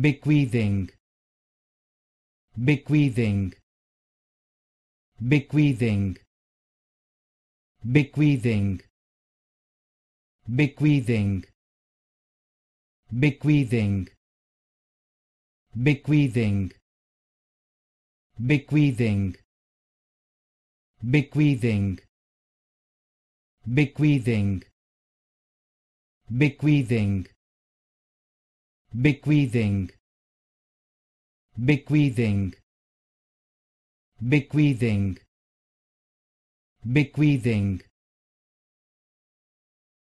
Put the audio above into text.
bequeathing bequeathing bequeathing bequeathing bequeathing bequeathing bequeathing bequeathing bequeathing bequeathing bequeathing bequeathing bequeathing bequeathing bequeathing